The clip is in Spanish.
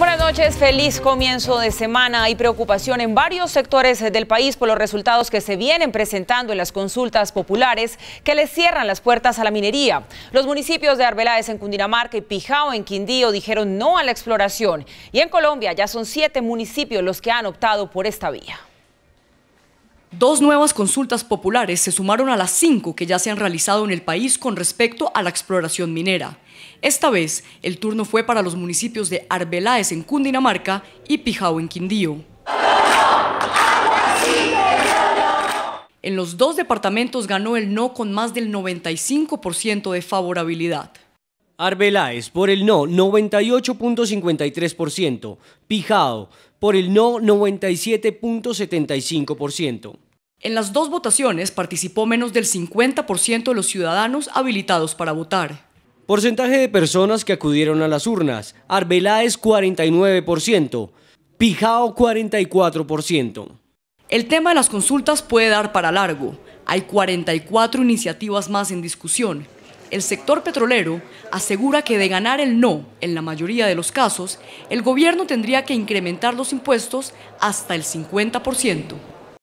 Buenas noches, feliz comienzo de semana. Hay preocupación en varios sectores del país por los resultados que se vienen presentando en las consultas populares que les cierran las puertas a la minería. Los municipios de Arbeláez en Cundinamarca y Pijao en Quindío dijeron no a la exploración y en Colombia ya son siete municipios los que han optado por esta vía. Dos nuevas consultas populares se sumaron a las cinco que ya se han realizado en el país con respecto a la exploración minera. Esta vez, el turno fue para los municipios de Arbeláez en Cundinamarca y Pijao en Quindío. En los dos departamentos ganó el no con más del 95% de favorabilidad. Arbeláez por el no 98.53%, Pijao por el no 97.75%. En las dos votaciones participó menos del 50% de los ciudadanos habilitados para votar. Porcentaje de personas que acudieron a las urnas. Arbeláez 49%, Pijao 44%. El tema de las consultas puede dar para largo. Hay 44 iniciativas más en discusión. El sector petrolero asegura que de ganar el no, en la mayoría de los casos, el gobierno tendría que incrementar los impuestos hasta el 50%.